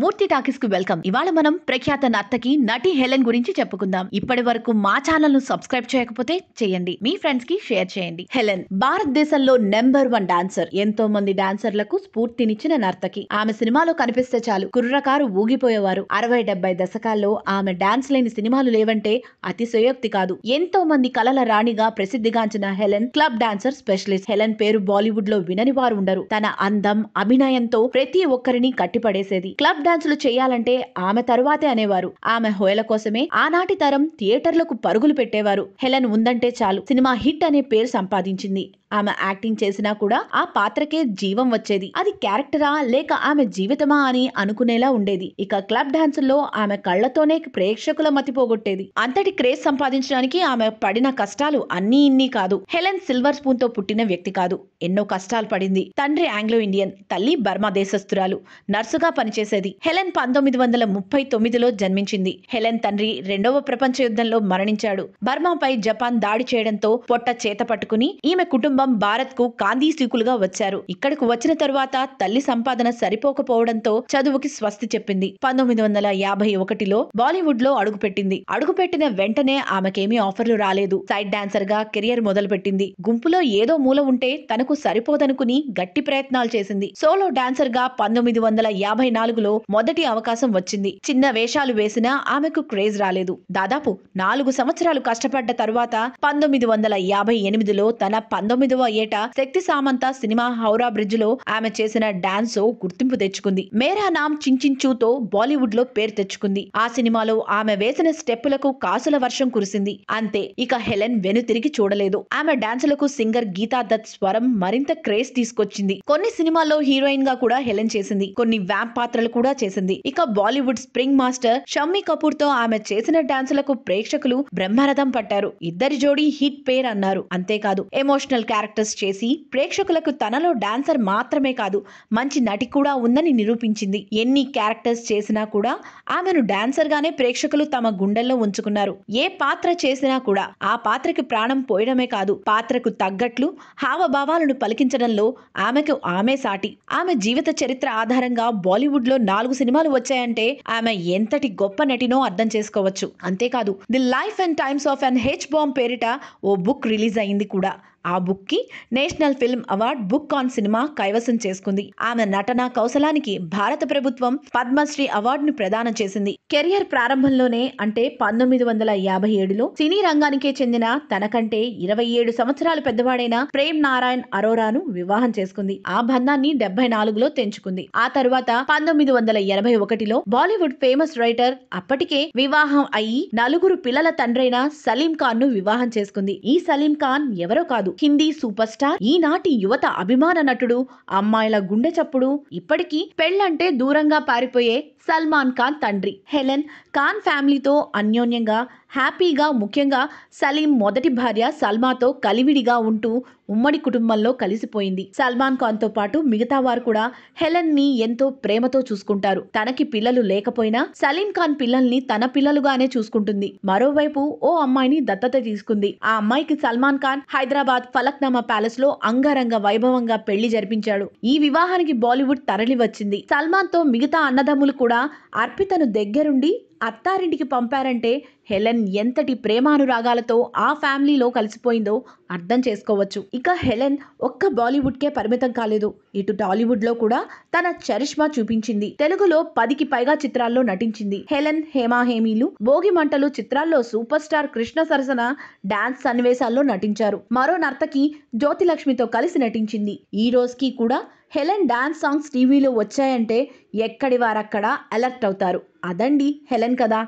మూర్తి talkies కు welcome ఇవాళ మనం ప్రఖ్యాత నర్తకి నటి హెలెన్ గురించి చెప్పుకుందాం ఇప్పటి వరకు మా ఛానల్ ను సబ్స్క్రైబ్ చేయకపోతే చేయండి మీ ఫ్రెండ్స్ కి షేర్ చేయండి హెలెన్ భారతదేశంలో నెంబర్ వన్ డాన్సర్ ఎంతో మంది డాన్సర్లకు స్ఫూర్తినిచ్చిన నర్తకి ఆమె సినిమాలో కనిపిస్తే చాలు కుర్రకారు ఊగిపోయేవారు అరవై డెబ్బై దశకాల్లో ఆమె డాన్స్ లేని సినిమాలు లేవంటే అతిశయోక్తి కాదు ఎంతో మంది కలల రాణిగా ప్రసిద్ధిగాంచిన Helen club dancer specialist Helen పేరు బాలీవుడ్ లో వినని వారు ఉండరు తన అందం అభినయంతో ప్రతి ఒక్కరిని కట్టిపడేసేది క్లబ్ డాన్సులు చేయాలంటే ఆమె తర్వాతే అనేవారు ఆమె హోయల కోసమే ఆనాటి తరం థియేటర్లకు పరుగులు పెట్టేవారు హెలెన్ ఉందంటే చాలు సినిమా హిట్ అనే పేరు సంపాదించింది ఆమె యాక్టింగ్ చేసినా కూడా ఆ పాత్రకే జీవం వచ్చేది అది క్యారెక్టరా లేక ఆమె జీవితమా అని అనుకునేలా ఉండేది ఇక క్లబ్ డాన్సుల్లో ఆమె కళ్లతోనే ప్రేక్షకుల మతి పోగొట్టేది అంతటి క్రేజ్ సంపాదించడానికి ఆమె పడిన కష్టాలు అన్నీ ఇన్ని కాదు హెలెన్ సిల్వర్ స్పూన్ తో పుట్టిన వ్యక్తి కాదు ఎన్నో కష్టాలు పడింది తండ్రి ఆంగ్లో ఇండియన్ తల్లి బర్మా దేశస్తురాలు నర్సుగా పనిచేసేది హెలెన్ పంతొమ్మిది వందల ముప్పై తొమ్మిదిలో జన్మించింది హెలెన్ తండ్రి రెండవ ప్రపంచ యుద్ధంలో మరణించాడు బర్మాపై జపాన్ దాడి చేయడంతో పొట్ట చేత పట్టుకుని ఈమె కుటుంబ కుటుంబం భారత్కు కాందీశీకులుగా వచ్చారు ఇక్కడకు వచ్చిన తరువాత తల్లి సంపాదన సరిపోకపోవడంతో చదువుకి స్వస్తి చెప్పింది పంతొమ్మిది వందల యాభై ఒకటిలో బాలీవుడ్ లో అడుగుపెట్టింది అడుగుపెట్టిన వెంటనే ఆమెకేమీ ఆఫర్లు రాలేదు సైడ్ డాన్సర్ గా కెరియర్ మొదలుపెట్టింది గుంపులో ఏదో మూల ఉంటే తనకు సరిపోదనుకుని గట్టి ప్రయత్నాలు చేసింది సోలో డాన్సర్ గా పంతొమ్మిది వందల యాభై నాలుగులో మొదటి అవకాశం వచ్చింది చిన్న వేషాలు వేసినా ఆమెకు క్రేజ్ రాలేదు దాదాపు నాలుగు సంవత్సరాలు కష్టపడ్డ తరువాత పంతొమ్మిది వందల యాభై ఎనిమిదిలో తన పంతొమ్మిది పంతొమ్మిదవ ఏట శక్తి సామంత సినిమా హౌరా బ్రిడ్జ్ లో ఆమె చేసిన డాన్స్ గుర్తింపు తెచ్చుకుంది మేరా నామ్ చించించూతో బాలీవుడ్ లో పేరు తెచ్చుకుంది ఆ సినిమాలో ఆమె వేసిన స్టెప్పులకు కాసుల వర్షం కురిసింది అంతే ఇక హెలెన్ వెను తిరిగి చూడలేదు ఆమె డాన్సులకు సింగర్ గీతా దత్ స్వరం మరింత క్రేజ్ తీసుకొచ్చింది కొన్ని సినిమాల్లో హీరోయిన్ గా కూడా హెలెన్ చేసింది కొన్ని వ్యాంప్ పాత్రలు కూడా చేసింది ఇక బాలీవుడ్ స్ప్రింగ్ మాస్టర్ షమ్మి కపూర్ తో ఆమె చేసిన డాన్సులకు ప్రేక్షకులు బ్రహ్మరథం పట్టారు ఇద్దరి జోడీ హిట్ పేర్ అన్నారు అంతేకాదు ఎమోషనల్ క్యారెక్టర్స్ చేసి ప్రేక్షకులకు తనలో డాన్సర్ మాత్రమే కాదు మంచి నటి కూడా ఉందని నిరూపించింది ఎన్ని క్యారెక్టర్స్ చేసినా కూడా ఆమెను డాన్సర్గానే ప్రేక్షకులు తమ గుండెల్లో ఉంచుకున్నారు ఏ పాత్ర చేసినా కూడా ఆ పాత్రకి ప్రాణం పోయడమే కాదు పాత్రకు తగ్గట్లు హావభావాలను పలికించడంలో ఆమెకు ఆమె సాటి ఆమె జీవిత చరిత్ర ఆధారంగా బాలీవుడ్ లో నాలుగు సినిమాలు వచ్చాయంటే ఆమె ఎంతటి గొప్ప నటినో అర్థం చేసుకోవచ్చు అంతేకాదు the life and times of an H bomb పేరిట ఓ బుక్ రిలీజ్ అయింది కూడా ఆ బుక్కి national film award book on cinema కైవసం చేసుకుంది ఆమె నటన కౌశలానికి భారత ప్రభుత్వం పద్మశ్రీ అవార్డును ప్రదానం చేసింది కెరియర్ ప్రారంభంలోనే అంటే పంతొమ్మిది వందల యాభై ఏడులో సినీ రంగానికే చెందిన తనకంటే ఇరవై ఏడు సంవత్సరాలు పెద్దవాడైన ప్రేమ్ నారాయణ్ అరోరాను వివాహం చేసుకుంది ఆ బంధాన్ని డెబ్బై నాలుగులో తెంచుకుంది ఆ తరువాత పంతొమ్మిది వందల ఎనభై ఒకటిలో బాలీవుడ్ ఫేమస్ రైటర్ అప్పటికే వివాహం అయ్యి నలుగురు పిల్లల తండ్రైన సలీం ఖాన్ ను వివాహం చేసుకుంది ఈ సలీం ఖాన్ ఎవరో కాదు కాదు హిందీ సూపర్ స్టార్ ఈనాటి యువత అభిమాన నటుడు అమ్మాయిల గుండె చప్పుడు ఇప్పటికీ పెళ్లంటే దూరంగా పారిపోయే సల్మాన్ ఖాన్ తండ్రి హెలెన్ ఖాన్ ఫ్యామిలీతో అన్యోన్యంగా హ్యాపీగా ముఖ్యంగా సలీం మొదటి భార్య సల్మాతో కలివిడిగా ఉంటూ ఉమ్మడి కుటుంబంలో కలిసిపోయింది సల్మాన్ ఖాన్తో పాటు మిగతా వారు కూడా హెలెన్ ని ఎంతో ప్రేమతో చూసుకుంటారు తనకి పిల్లలు లేకపోయినా సలీం ఖాన్ పిల్లల్ని తన పిల్లలుగానే చూసుకుంటుంది మరోవైపు ఓ అమ్మాయిని దత్తత తీసుకుంది ఆ అమ్మాయికి సల్మాన్ ఖాన్ హైదరాబాద్ హైదరాబాద్ ఫలక్నామా ప్యాలెస్ లో అంగరంగ వైభవంగా పెళ్లి జరిపించాడు ఈ వివాహానికి బాలీవుడ్ తరలి వచ్చింది సల్మాన్ తో మిగతా అన్నదమ్ములు కూడా అర్పితను దగ్గరుండి అత్తారింటికి పంపారంటే హెలెన్ ఎంతటి ప్రేమానురాగాలతో ఆ ఫ్యామిలీలో కలిసిపోయిందో అర్థం చేసుకోవచ్చు ఇక హెలెన్ ఒక్క బాలీవుడ్కే పరిమితం కాలేదు ఇటు టాలీవుడ్లో కూడా తన చరిష్మా చూపించింది తెలుగులో పదికి పైగా చిత్రాల్లో నటించింది హెలెన్ హేమీలు భోగి మంటలు చిత్రాల్లో సూపర్ స్టార్ కృష్ణ సరసన డాన్స్ సన్నివేశాల్లో నటించారు మరో నర్తకి జ్యోతిలక్ష్మితో కలిసి నటించింది ఈ రోజుకి కూడా హెలెన్ డ్యాన్స్ సాంగ్స్ టీవీలో వచ్చాయంటే ఎక్కడి వారక్కడ అలర్ట్ అవుతారు అదండి హెలెన్ కదా